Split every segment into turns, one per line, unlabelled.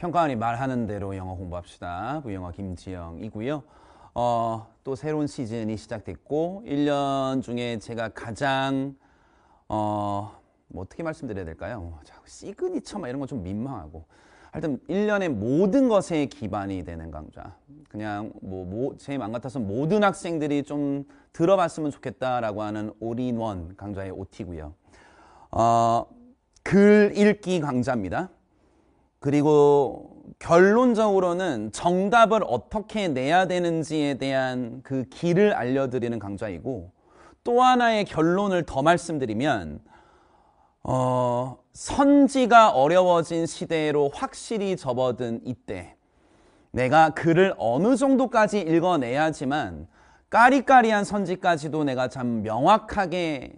평가원이 말하는 대로 영어 공부합시다. 부영어 그 김지영이고요. 어, 또 새로운 시즌이 시작됐고 1년 중에 제가 가장 어, 뭐 어떻게 말씀드려야 될까요? 자꾸 시그니처 막 이런 거좀 민망하고 하여튼 1년의 모든 것에 기반이 되는 강좌. 그냥 뭐제맘 같아서 모든 학생들이 좀 들어봤으면 좋겠다라고 하는 올인원 강좌의 OT고요. 어, 글 읽기 강좌입니다. 그리고 결론적으로는 정답을 어떻게 내야 되는지에 대한 그 길을 알려드리는 강좌이고 또 하나의 결론을 더 말씀드리면 어, 선지가 어려워진 시대로 확실히 접어든 이때 내가 글을 어느 정도까지 읽어내야지만 까리까리한 선지까지도 내가 참 명확하게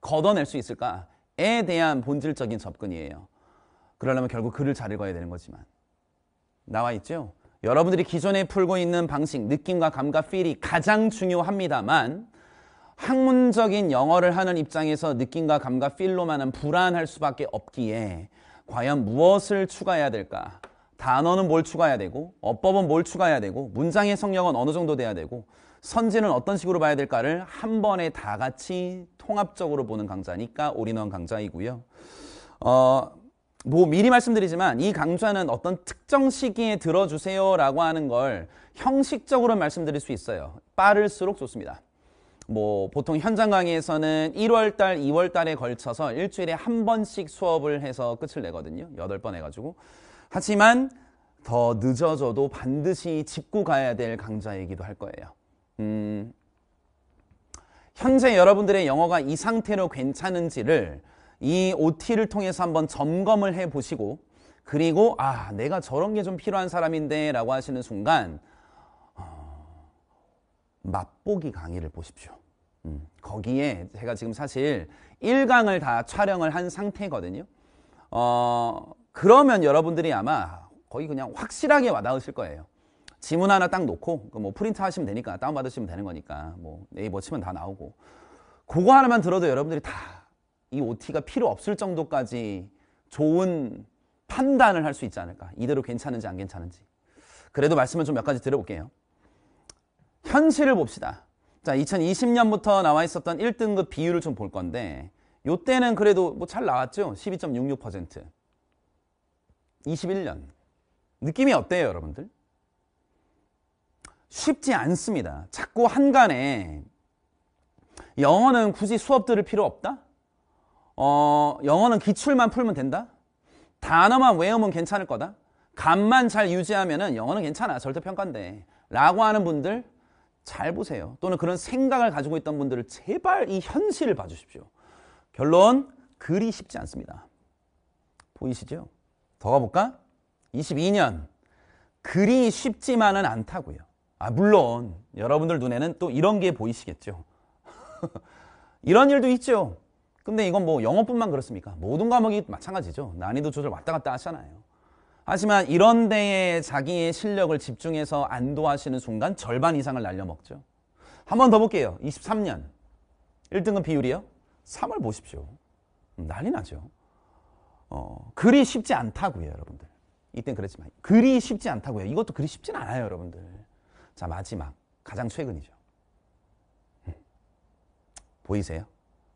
걷어낼 수 있을까에 대한 본질적인 접근이에요. 그러려면 결국 글을 잘 읽어야 되는 거지만 나와 있죠? 여러분들이 기존에 풀고 있는 방식, 느낌과 감각, 필이 가장 중요합니다만 학문적인 영어를 하는 입장에서 느낌과 감각, 필로만은 불안할 수밖에 없기에 과연 무엇을 추가해야 될까? 단어는 뭘 추가해야 되고 어법은 뭘 추가해야 되고 문장의 성역은 어느 정도 돼야 되고 선지는 어떤 식으로 봐야 될까를 한 번에 다 같이 통합적으로 보는 강좌니까 올인원 강좌이고요. 어, 뭐 미리 말씀드리지만 이 강좌는 어떤 특정 시기에 들어주세요라고 하는 걸 형식적으로 말씀드릴 수 있어요. 빠를수록 좋습니다. 뭐 보통 현장 강의에서는 1월 달, 2월 달에 걸쳐서 일주일에 한 번씩 수업을 해서 끝을 내거든요. 8번 해가지고. 하지만 더 늦어져도 반드시 짚고 가야 될 강좌이기도 할 거예요. 음, 현재 여러분들의 영어가 이 상태로 괜찮은지를 이 OT를 통해서 한번 점검을 해보시고 그리고 아 내가 저런 게 좀 필요한 사람인데 라고 하시는 순간 어, 맛보기 강의를 보십시오. 음, 거기에 제가 지금 사실 1강을 다 촬영을 한 상태거든요. 어, 그러면 여러분들이 아마 거의 그냥 확실하게 와닿으실 거예요. 지문 하나 딱 놓고 그 뭐 프린트 하시면 되니까 다운받으시면 되는 거니까 뭐 네이버 치면 다 나오고 그거 하나만 들어도 여러분들이 다이 OT가 필요 없을 정도까지 좋은 판단을 할 수 있지 않을까. 이대로 괜찮은지 안 괜찮은지. 그래도 말씀을 좀 몇 가지 드려볼게요. 현실을 봅시다. 자, 2020년부터 나와 있었던 1등급 비율을 좀 볼 건데, 요때는 그래도 뭐 잘 나왔죠? 12.66%. 21년. 느낌이 어때요, 여러분들? 쉽지 않습니다. 자꾸 한간에 영어는 굳이 수업 들을 필요 없다? 어, 영어는 기출만 풀면 된다? 단어만 외우면 괜찮을 거다? 감만 잘 유지하면 영어는 괜찮아. 절대평가인데. 라고 하는 분들 잘 보세요. 또는 그런 생각을 가지고 있던 분들을 제발 이 현실을 봐주십시오. 결론, 글이 쉽지 않습니다. 보이시죠? 더 가볼까? 22년. 글이 쉽지만은 않다고요. 아, 물론 여러분들 눈에는 또 이런 게 보이시겠죠. 이런 일도 있죠. 근데 이건 뭐 영어뿐만 그렇습니까? 모든 과목이 마찬가지죠. 난이도 조절 왔다 갔다 하잖아요. 하지만 이런 데에 자기의 실력을 집중해서 안도하시는 순간 절반 이상을 날려먹죠. 한 번 더 볼게요. 23년. 1등급 비율이요? 3을 보십시오. 음, 난리 나죠. 어, 그리 쉽지 않다고요, 여러분들. 이땐 그랬지만 그리 쉽지 않다고요. 이것도 그리 쉽진 않아요, 여러분들. 자, 마지막. 가장 최근이죠. 음. 보이세요?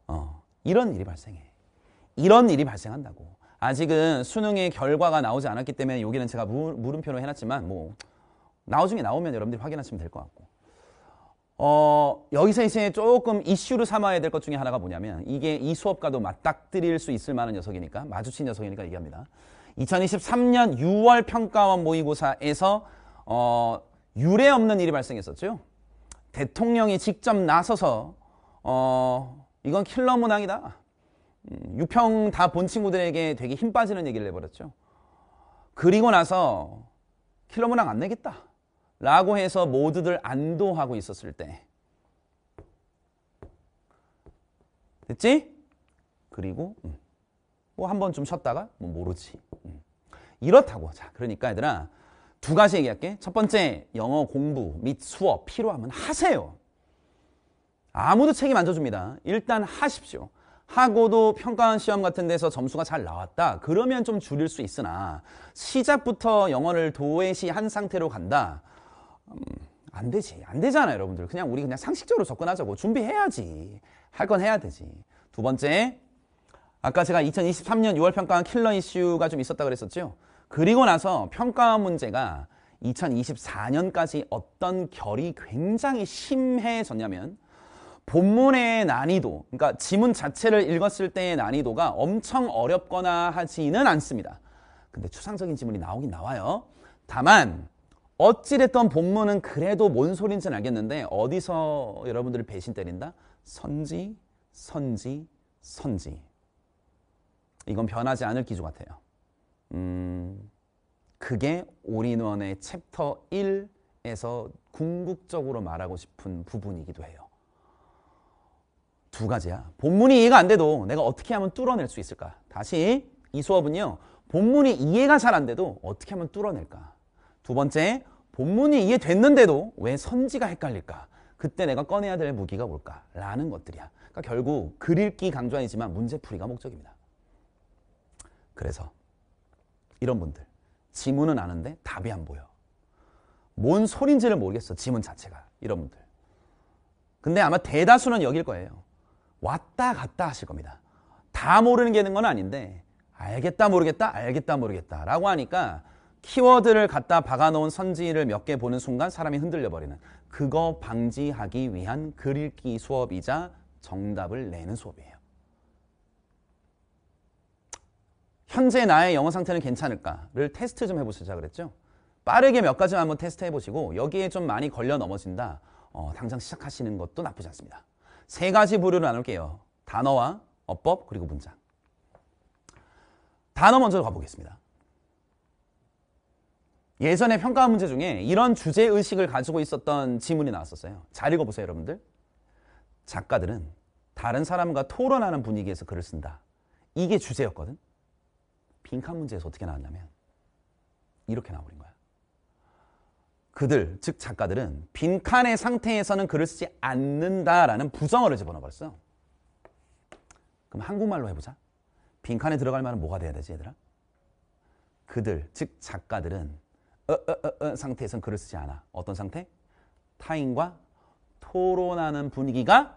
어. 이런 일이 발생해. 이런 일이 발생한다고. 아직은 수능의 결과가 나오지 않았기 때문에 여기는 제가 물, 물음표로 해놨지만 뭐 나중에 나오면 여러분들이 확인하시면 될 것 같고 어, 여기서 이제 조금 이슈로 삼아야 될 것 중에 하나가 뭐냐면 이게 이 수업과도 맞닥뜨릴 수 있을 만한 녀석이니까 마주친 녀석이니까 얘기합니다. 2023년 6월 평가원 모의고사에서 어, 유례 없는 일이 발생했었죠. 대통령이 직접 나서서 어, 이건 킬러 문항이다. 음, 유평 다 본 친구들에게 되게 힘 빠지는 얘기를 해버렸죠. 그리고 나서 킬러 문항 안 내겠다. 라고 해서 모두들 안도하고 있었을 때 됐지? 그리고 음. 뭐한 번좀 쉬었다가 뭐 모르지 음. 이렇다고 자 그러니까 얘들아 두 가지 얘기할게 첫 번째 영어 공부 및 수업 필요하면 하세요 아무도 책임 안 져줍니다. 일단 하십시오. 하고도 평가 시험 같은 데서 점수가 잘 나왔다. 그러면 좀 줄일 수 있으나 시작부터 영어를 도외시한 상태로 간다. 음, 안 되지. 안 되잖아요, 여러분들. 그냥 우리 그냥 상식적으로 접근하자고. 준비해야지. 할 건 해야 되지. 두 번째. 아까 제가 2023년 6월 평가원 킬러 이슈가 좀 있었다 고 그랬었죠. 그리고 나서 평가 문제가 2024년까지 어떤 결이 굉장히 심해졌냐면 본문의 난이도, 그러니까 지문 자체를 읽었을 때의 난이도가 엄청 어렵거나 하지는 않습니다. 근데 추상적인 지문이 나오긴 나와요. 다만 어찌됐던 본문은 그래도 뭔 소린지는 알겠는데 어디서 여러분들을 배신 때린다? 선지, 선지, 선지. 이건 변하지 않을 기조 같아요. 음, 그게 올인원의 챕터 1에서 궁극적으로 말하고 싶은 부분이기도 해요. 두 가지야. 본문이 이해가 안 돼도 내가 어떻게 하면 뚫어낼 수 있을까? 다시 이 수업은요. 본문이 이해가 잘 안 돼도 어떻게 하면 뚫어낼까? 두 번째, 본문이 이해됐는데도 왜 선지가 헷갈릴까? 그때 내가 꺼내야 될 무기가 뭘까? 라는 것들이야. 그러니까 결국 글읽기 강좌이지만 문제풀이가 목적입니다. 그래서 이런 분들 지문은 아는데 답이 안 보여. 뭔 소린지를 모르겠어. 지문 자체가. 이런 분들. 근데 아마 대다수는 여길 거예요. 왔다 갔다 하실 겁니다. 다 모르는 게 있는 건 아닌데 알겠다 모르겠다 알겠다 모르겠다 라고 하니까 키워드를 갖다 박아놓은 선지를 몇 개 보는 순간 사람이 흔들려버리는 그거 방지하기 위한 글읽기 수업이자 정답을 내는 수업이에요. 현재 나의 영어 상태는 괜찮을까를 테스트 좀 해보시자 그랬죠? 빠르게 몇 가지만 한번 테스트 해보시고 여기에 좀 많이 걸려 넘어진다. 어, 당장 시작하시는 것도 나쁘지 않습니다. 세 가지 부류로 나눌게요. 단어와 어법 그리고 문장. 단어 먼저 가보겠습니다. 예전에 평가 문제 중에 이런 주제 의식을 가지고 있었던 지문이 나왔었어요. 잘 읽어보세요, 여러분들. 작가들은 다른 사람과 토론하는 분위기에서 글을 쓴다. 이게 주제였거든. 빈칸 문제에서 어떻게 나왔냐면 이렇게 나버린 와 거야. 그들, 즉 작가들은 빈칸의 상태에서는 글을 쓰지 않는다라는 부정어를 집어넣어버렸어요. 그럼 한국말로 해보자. 빈칸에 들어갈 말은 뭐가 돼야 되지 얘들아? 그들, 즉 작가들은 어, 어, 어, 어 상태에선 글을 쓰지 않아. 어떤 상태? 타인과 토론하는 분위기가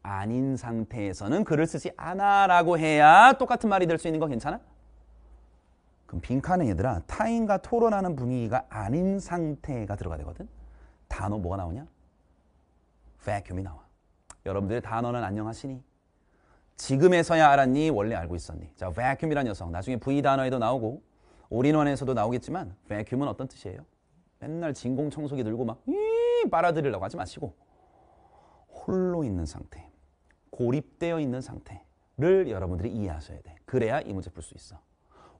아닌 상태에서는 글을 쓰지 않아 라고 해야 똑같은 말이 될 수 있는 거 괜찮아? 그럼 빈칸은 얘들아 타인과 토론하는 분위기가 아닌 상태가 들어가 야 되거든. 단어 뭐가 나오냐? vacuum이 나와. 여러분들의 단어는 안녕하시니? 지금에서야 알았니? 원래 알고 있었니? 자, vacuum이란 녀석. 나중에 V 단어에도 나오고 올인원에서도 나오겠지만 vacuum은 어떤 뜻이에요? 맨날 진공 청소기 들고 막 빨아들이려고 하지 마시고 홀로 있는 상태, 고립되어 있는 상태를 여러분들이 이해하셔야 돼. 그래야 이 문제 풀 수 있어.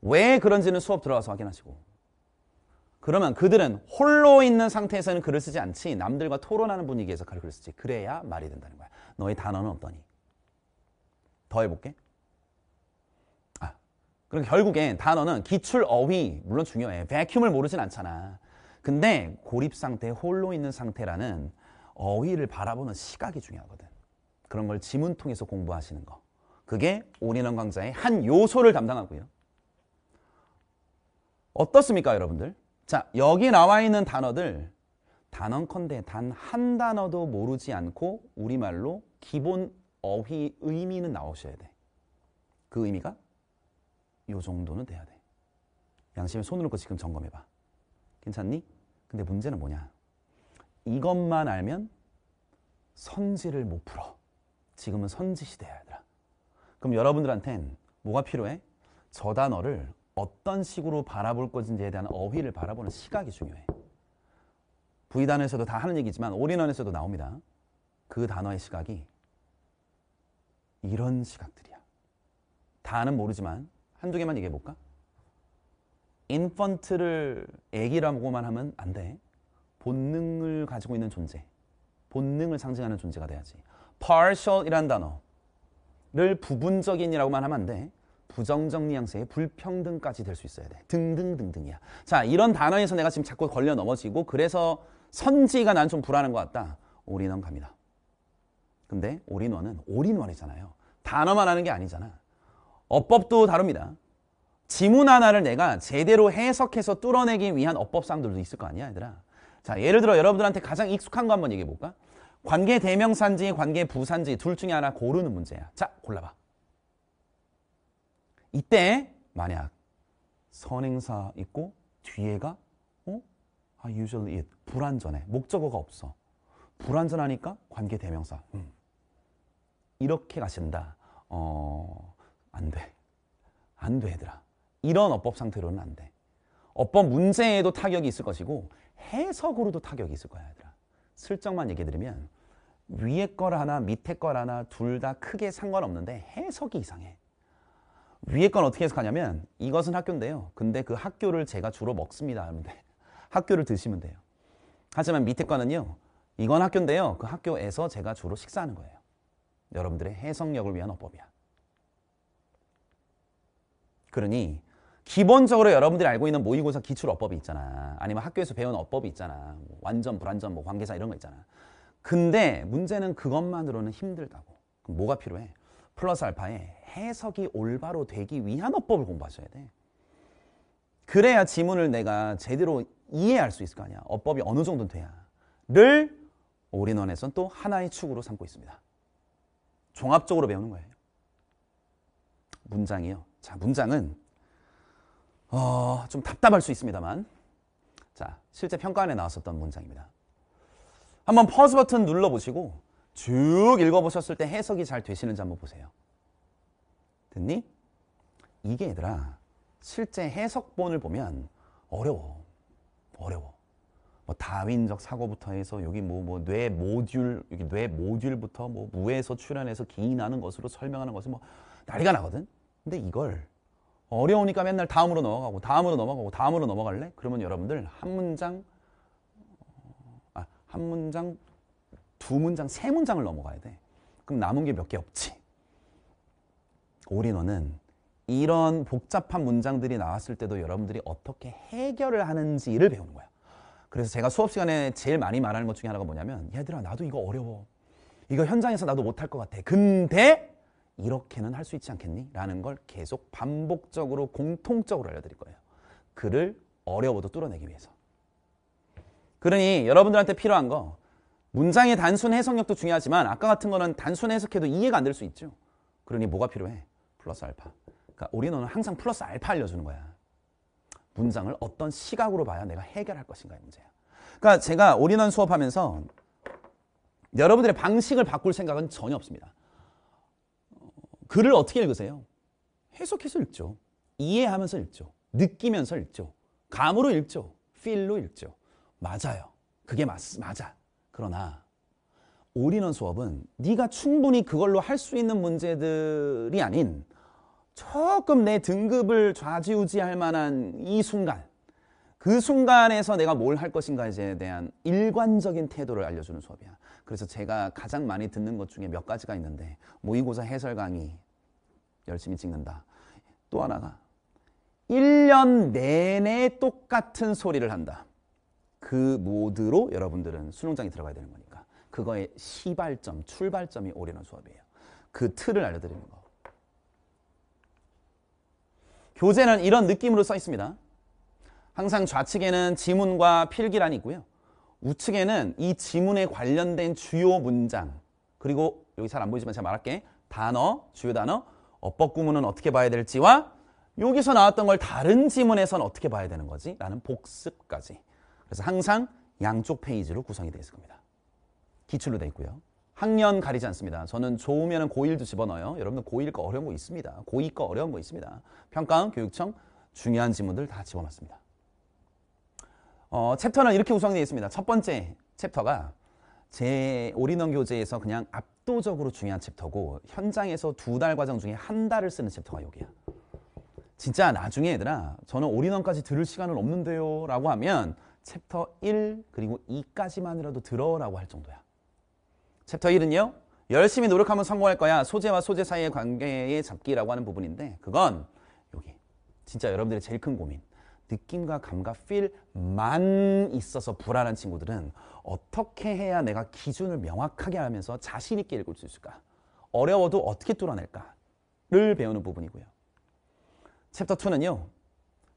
왜 그런지는 수업 들어가서 확인하시고 그러면 그들은 홀로 있는 상태에서는 글을 쓰지 않지 남들과 토론하는 분위기에서 글을 쓰지 그래야 말이 된다는 거야 너의 단어는 어떠니더 해볼게 아, 그럼 그러니까 결국에 단어는 기출 어휘 물론 중요해 vacuum을 모르진 않잖아 근데 고립 상태 홀로 있는 상태라는 어휘를 바라보는 시각이 중요하거든 그런 걸 지문 통해서 공부하시는 거 그게 올인원 강좌의 한 요소를 담당하고요 어떻습니까 여러분들? 자 여기 나와 있는 단어들 단언컨대 단 한 단어도 모르지 않고 우리말로 기본 어휘 의미는 나오셔야 돼. 그 의미가 요 정도는 돼야 돼. 양심에 손을 놓고 지금 점검해봐. 괜찮니? 근데 문제는 뭐냐? 이것만 알면 선지를 못 풀어. 지금은 선지 시대야 얘들아. 그럼 여러분들한텐 뭐가 필요해? 저 단어를 어떤 식으로 바라볼 것인지에 대한 어휘를 바라보는 시각이 중요해. 부단에서도다 하는 얘기지만 올인원에서도 나옵니다. 그 단어의 시각이 이런 시각들이야. 다는 모르지만 한두 개만 얘기해 볼까? 인펀트를 애기라고만 하면 안 돼. 본능을 가지고 있는 존재. 본능을 상징하는 존재가 돼야지. partial이란 단어를 부분적인이라고만 하면 안 돼. 부정적 뉘앙스의 불평등까지 될 수 있어야 돼. 등등등등이야. 자, 이런 단어에서 내가 지금 자꾸 걸려 넘어지고 그래서 선지가 난 좀 불안한 것 같다. 올인원 갑니다. 근데 올인원은 올인원이잖아요. 단어만 하는 게 아니잖아. 어법도 다릅니다. 지문 하나를 내가 제대로 해석해서 뚫어내기 위한 어법상들도 있을 거 아니야, 얘들아. 자, 예를 들어 여러분들한테 가장 익숙한 거 한번 얘기해 볼까? 관계 대명산지, 관계 부산지 둘 중에 하나 고르는 문제야. 자, 골라봐. 이때 만약 선행사 있고 뒤에가 어? I 아, usually it. 불완전해. 목적어가 없어. 불완전하니까 관계 대명사. 음. 이렇게 가신다. 어, 안 돼. 안 돼, 얘들아. 이런 어법 상태로는 안 돼. 어법 문제에도 타격이 있을 것이고 해석으로도 타격이 있을 거야, 얘들아. 슬쩍만 얘기 드리면 위에 걸 하나, 밑에 걸 하나 둘 다 크게 상관없는데 해석이 이상해. 위에 건 어떻게 해석하냐면 이것은 학교인데요. 근데 그 학교를 제가 주로 먹습니다. 하는데 학교를 드시면 돼요. 하지만 밑에 거는요. 이건 학교인데요. 그 학교에서 제가 주로 식사하는 거예요. 여러분들의 해석력을 위한 어법이야. 그러니 기본적으로 여러분들이 알고 있는 모의고사 기출 어법이 있잖아. 아니면 학교에서 배운 어법이 있잖아. 뭐 완전, 불완전, 뭐 관계사 이런 거 있잖아. 근데 문제는 그것만으로는 힘들다고. 그럼 뭐가 필요해? 플러스 알파에 해석이 올바로 되기 위한 어법을 공부하셔야 돼. 그래야 지문을 내가 제대로 이해할 수 있을 거 아니야. 어법이 어느 정도 돼야.를 올인원에선 또 하나의 축으로 삼고 있습니다. 종합적으로 배우는 거예요. 문장이요. 자, 문장은 어, 좀 답답할 수 있습니다만 자, 실제 평가안에 나왔었던 문장입니다. 한번 퍼즈 버튼 눌러보시고 쭉 읽어보셨을 때 해석이 잘 되시는지 한번 보세요. 됐니? 이게 얘들아 실제 해석본을 보면 어려워. 어려워. 뭐 다윈적 사고부터 해서 여기 뭐뭐뇌 모듈 여기 뇌 모듈부터 뭐 무에서 출현해서 기인하는 것으로 설명하는 것은 뭐 난리가 나거든. 근데 이걸 어려우니까 맨날 다음으로 넘어가고 다음으로 넘어가고 다음으로 넘어갈래? 그러면 여러분들 한 문장 어, 아, 한 문장 두 문장, 세 문장을 넘어가야 돼. 그럼 남은 게 몇 개 없지. 올인원은 이런 복잡한 문장들이 나왔을 때도 여러분들이 어떻게 해결을 하는지를 배우는 거야. 그래서 제가 수업 시간에 제일 많이 말하는 것 중에 하나가 뭐냐면 얘들아 나도 이거 어려워. 이거 현장에서 나도 못 할 것 같아. 근데 이렇게는 할 수 있지 않겠니? 라는 걸 계속 반복적으로 공통적으로 알려드릴 거예요. 그를 어려워도 뚫어내기 위해서. 그러니 여러분들한테 필요한 거 문장의 단순 해석력도 중요하지만 아까 같은 거는 단순 해석해도 이해가 안 될 수 있죠. 그러니 뭐가 필요해? 플러스 알파. 그러니까 우리는 항상 플러스 알파 알려주는 거야. 문장을 어떤 시각으로 봐야 내가 해결할 것인가의 문제야. 그러니까 제가 올인원 수업하면서 여러분들의 방식을 바꿀 생각은 전혀 없습니다. 글을 어떻게 읽으세요? 해석해서 읽죠. 이해하면서 읽죠. 느끼면서 읽죠. 감으로 읽죠. 필로 읽죠. 맞아요. 그게 맞, 맞아. 그러나 올인원 수업은 네가 충분히 그걸로 할 수 있는 문제들이 아닌 조금 내 등급을 좌지우지할 만한 이 순간 그 순간에서 내가 뭘 할 것인가에 대한 일관적인 태도를 알려주는 수업이야. 그래서 제가 가장 많이 듣는 것 중에 몇 가지가 있는데 모의고사 해설 강의 열심히 찍는다. 또 하나가 1년 내내 똑같은 소리를 한다. 그 모드로 여러분들은 수능장에 들어가야 되는 거니까 그거의 시발점, 출발점이 오리는 수업이에요. 그 틀을 알려드리는 거. 교재는 이런 느낌으로 써 있습니다. 항상 좌측에는 지문과 필기란이 있고요. 우측에는 이 지문에 관련된 주요 문장 그리고 여기 잘 안 보이지만 제가 말할게 단어, 주요 단어, 어법구문은 어떻게 봐야 될지와 여기서 나왔던 걸 다른 지문에선 어떻게 봐야 되는 거지? 라는 복습까지 그래서 항상 양쪽 페이지로 구성이 되어 있을 겁니다. 기출로 되어 있고요. 학년 가리지 않습니다. 저는 좋으면 고1도 집어넣어요. 여러분들 고1 거 어려운 거 있습니다. 고2 거 어려운 거 있습니다. 평가원, 교육청 중요한 지문들 다 집어넣습니다. 어, 챕터는 이렇게 구성되어 있습니다. 첫 번째 챕터가 제 올인원 교재에서 그냥 압도적으로 중요한 챕터고 현장에서 두 달 과정 중에 한 달을 쓰는 챕터가 여기야. 진짜 나중에 얘들아 저는 올인원까지 들을 시간은 없는데요 라고 하면 챕터 1 그리고 2까지만이라도 들어라고 할 정도야. 챕터 1은요. 열심히 노력하면 성공할 거야. 소재와 소재 사이의 관계의 잡기라고 하는 부분인데 그건 여기 진짜 여러분들이 제일 큰 고민. 느낌과 감각, 필 만 있어서 불안한 친구들은 어떻게 해야 내가 기준을 명확하게 하면서 자신 있게 읽을 수 있을까? 어려워도 어떻게 뚫어낼까를 배우는 부분이고요. 챕터 2는요.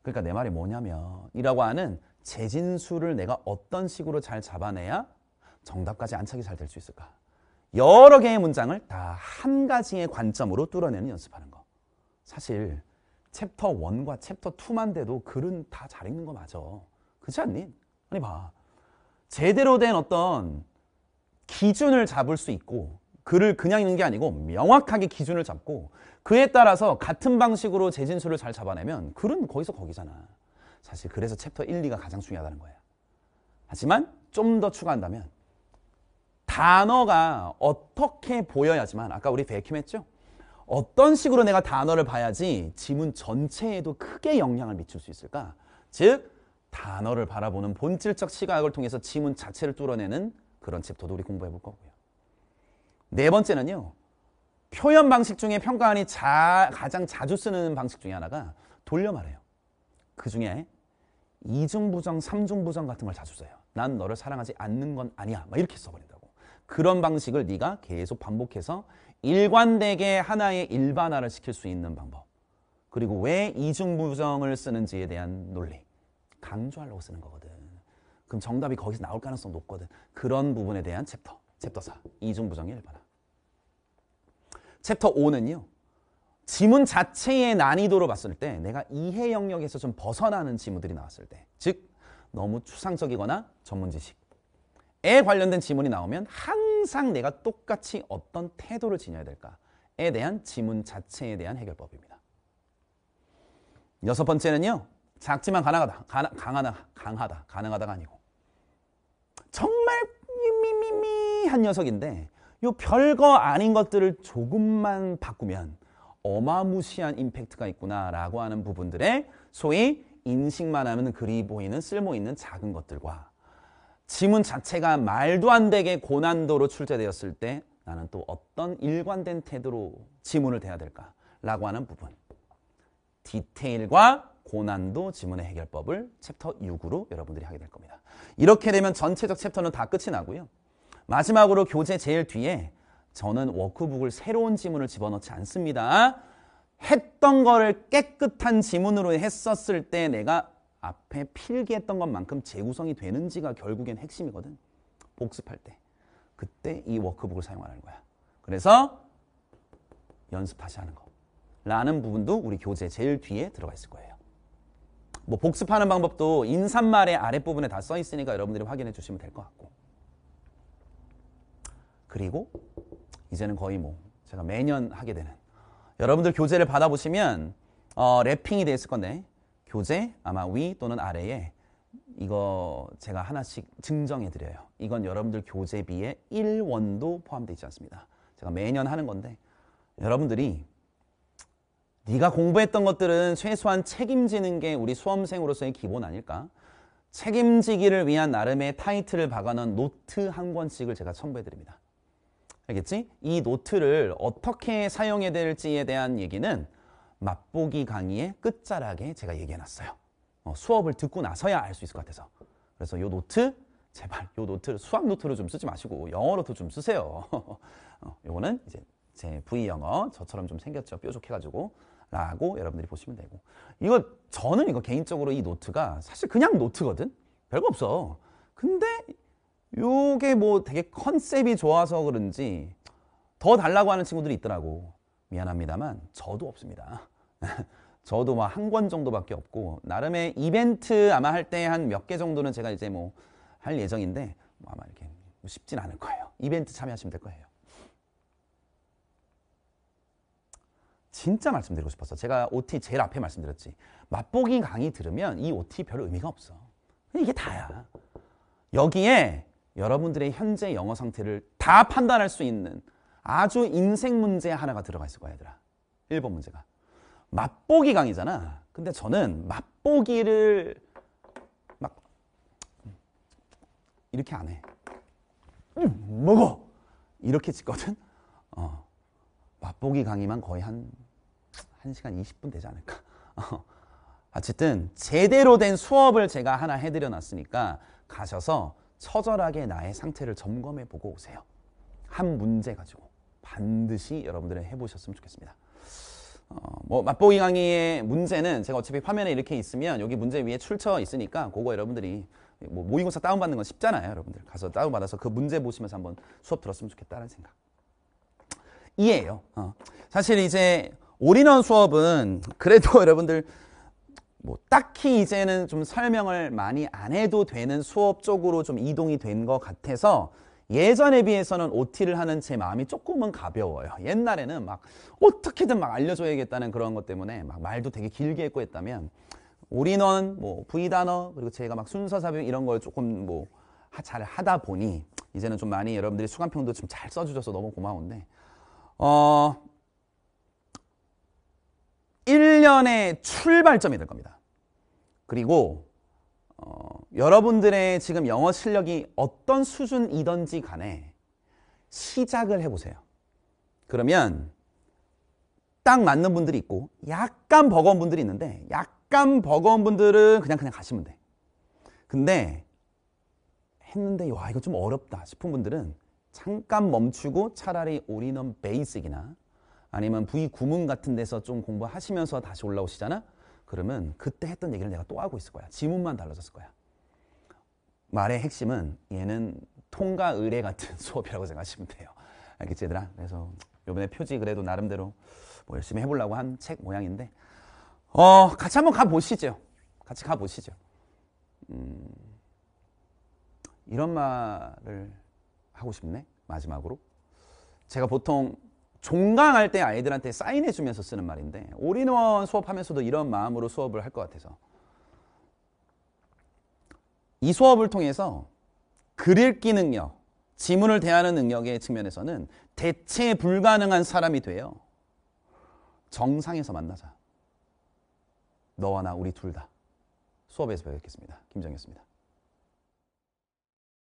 그러니까 내 말이 뭐냐면 이라고 하는 재진수를 내가 어떤 식으로 잘 잡아내야 정답까지 안착이 잘 될 수 있을까? 여러 개의 문장을 다 한 가지의 관점으로 뚫어내는 연습하는 거. 사실 챕터 1과 챕터 2만 돼도 글은 다 잘 읽는 거 맞아. 그렇지 않니? 아니 봐. 제대로 된 어떤 기준을 잡을 수 있고 글을 그냥 읽는 게 아니고 명확하게 기준을 잡고 그에 따라서 같은 방식으로 재진수를 잘 잡아내면 글은 거기서 거기잖아. 사실 그래서 챕터 1, 2가 가장 중요하다는 거예요. 하지만 좀 더 추가한다면 단어가 어떻게 보여야지만 아까 우리 베이킴했죠? 어떤 식으로 내가 단어를 봐야지 지문 전체에도 크게 영향을 미칠 수 있을까? 즉 단어를 바라보는 본질적 시각을 통해서 지문 자체를 뚫어내는 그런 챕터도 우리 공부해 볼 거고요. 네 번째는요. 표현 방식 중에 평가원이 자, 가장 자주 쓰는 방식 중에 하나가 돌려 말해요. 그 중에 이중부정, 삼중부정 같은 걸 자주 써요. 난 너를 사랑하지 않는 건 아니야. 막 이렇게 써버린다고. 그런 방식을 네가 계속 반복해서 일관되게 하나의 일반화를 시킬 수 있는 방법. 그리고 왜 이중부정을 쓰는지에 대한 논리. 강조하려고 쓰는 거거든. 그럼 정답이 거기서 나올 가능성 높거든. 그런 부분에 대한 챕터. 챕터 4. 이중부정의 일반화. 챕터 5는요. 지문 자체의 난이도로 봤을 때 내가 이해 영역에서 좀 벗어나는 지문들이 나왔을 때 즉 너무 추상적이거나 전문 지식에 관련된 지문이 나오면 항상 내가 똑같이 어떤 태도를 지녀야 될까에 대한 지문 자체에 대한 해결법입니다. 여섯 번째는요. 작지만 가능하다. 가나, 강하다. 강하다. 가능하다가 아니고 정말 미미미미한 녀석인데 요 별거 아닌 것들을 조금만 바꾸면 어마무시한 임팩트가 있구나라고 하는 부분들에 소위 인식만 하면 그리 보이는 쓸모 있는 작은 것들과 지문 자체가 말도 안 되게 고난도로 출제되었을 때 나는 또 어떤 일관된 태도로 지문을 대야 될까라고 하는 부분. 디테일과 고난도 지문의 해결법을 챕터 6으로 여러분들이 하게 될 겁니다. 이렇게 되면 전체적 챕터는 다 끝이 나고요. 마지막으로 교재 제일 뒤에 저는 워크북을 새로운 지문을 집어넣지 않습니다. 했던 거를 깨끗한 지문으로 했었을 때 내가 앞에 필기했던 것만큼 재구성이 되는지가 결국엔 핵심이거든. 복습할 때. 그때 이 워크북을 사용하는 거야. 그래서 연습하시 하는 거. 라는 부분도 우리 교재 제일 뒤에 들어가 있을 거예요. 뭐 복습하는 방법도 인사말의 아랫부분에 다 써 있으니까 여러분들이 확인해 주시면 될 것 같고. 그리고 이제는 거의 뭐 제가 매년 하게 되는 여러분들 교재를 받아보시면 어, 랩핑이 되어 있을 건데 교재 아마 위 또는 아래에 이거 제가 하나씩 증정해 드려요. 이건 여러분들 교재비에 1원도 포함되어 있지 않습니다. 제가 매년 하는 건데 여러분들이 네가 공부했던 것들은 최소한 책임지는 게 우리 수험생으로서의 기본 아닐까? 책임지기를 위한 나름의 타이틀을 박아놓은 노트 한 권씩을 제가 첨부해 드립니다. 알겠지? 이 노트를 어떻게 사용해야 될지에 대한 얘기는 맛보기 강의의 끝자락에 제가 얘기해놨어요. 어, 수업을 듣고 나서야 알 수 있을 것 같아서. 그래서 이 노트, 제발 이 노트를 수학 노트로 좀 쓰지 마시고 영어로도 좀 쓰세요. 이거는 어, 이제 제 V영어, 저처럼 좀 생겼죠. 뾰족해가지고. 라고 여러분들이 보시면 되고. 이거, 저는 이거 개인적으로 이 노트가 사실 그냥 노트거든? 별거 없어. 근데 요게 뭐 되게 컨셉이 좋아서 그런지 더 달라고 하는 친구들이 있더라고 미안합니다만 저도 없습니다 저도 막 한 권 정도밖에 없고 나름의 이벤트 아마 할 때 한 몇 개 정도는 제가 이제 뭐 할 예정인데 뭐 아마 이렇게 쉽진 않을 거예요 이벤트 참여하시면 될 거예요 진짜 말씀드리고 싶었어 제가 OT 제일 앞에 말씀드렸지 맛보기 강의 들으면 이 OT 별 의미가 없어 이게 다야 여기에 여러분들의 현재 영어 상태를 다 판단할 수 있는 아주 인생 문제 하나가 들어가 있을 거야 얘들아 1번 문제가 맛보기 강의잖아 근데 저는 맛보기를 막 이렇게 안해 음, 먹어 이렇게 짓거든 어, 맛보기 강의만 거의 한 1시간 20분 되지 않을까 어. 어쨌든 제대로 된 수업을 제가 하나 해드려 놨으니까 가셔서 처절하게 나의 상태를 점검해 보고 오세요. 한 문제 가지고 반드시 여러분들은 해보셨으면 좋겠습니다. 어, 뭐 맛보기 강의의 문제는 제가 어차피 화면에 이렇게 있으면 여기 문제 위에 출처 있으니까 그거 여러분들이 뭐 모의고사 다운받는 건 쉽잖아요 여러분들 가서 다운받아서 그 문제 보시면서 한번 수업 들었으면 좋겠다는 생각 이해예요 어. 사실 이제 올인원 수업은 그래도 여러분들 뭐 딱히 이제는 좀 설명을 많이 안 해도 되는 수업 쪽으로 좀 이동이 된 것 같아서 예전에 비해서는 OT를 하는 제 마음이 조금은 가벼워요. 옛날에는 막 어떻게든 막 알려줘야겠다는 그런 것 때문에 막 말도 되게 길게 했고 했다면 우리는 뭐 V단어, 그리고 제가 막 순서 삽입 이런 걸 조금 뭐 잘 하다 보니 이제는 좀 많이 여러분들이 수강평도 좀 잘 써주셔서 너무 고마운데 어 1년의 출발점이 될 겁니다. 그리고 어, 여러분들의 지금 영어 실력이 어떤 수준이든지 간에 시작을 해보세요. 그러면 딱 맞는 분들이 있고 약간 버거운 분들이 있는데 약간 버거운 분들은 그냥 그냥 가시면 돼. 근데 했는데 와 이거 좀 어렵다 싶은 분들은 잠깐 멈추고 차라리 올인원 베이직이나 아니면 부위 구문 같은 데서 좀 공부하시면서 다시 올라오시잖아? 그러면 그때 했던 얘기를 내가 또 하고 있을 거야. 지문만 달라졌을 거야. 말의 핵심은 얘는 통과 의뢰 같은 수업이라고 생각하시면 돼요. 알겠지 얘들아? 그래서 요번에 표지 그래도 나름대로 뭐 열심히 해보려고 한 책 모양인데 어 같이 한번 가보시죠. 같이 가보시죠. 음, 이런 말을 하고 싶네. 마지막으로. 제가 보통 종강할 때 아이들한테 사인해주면서 쓰는 말인데 올인원 수업하면서도 이런 마음으로 수업을 할 것 같아서 이 수업을 통해서 글읽기 능력, 지문을 대하는 능력의 측면에서는 대체 불가능한 사람이 돼요. 정상에서 만나자. 너와 나 우리 둘 다. 수업에서 배우겠습니다 김정이었습니다.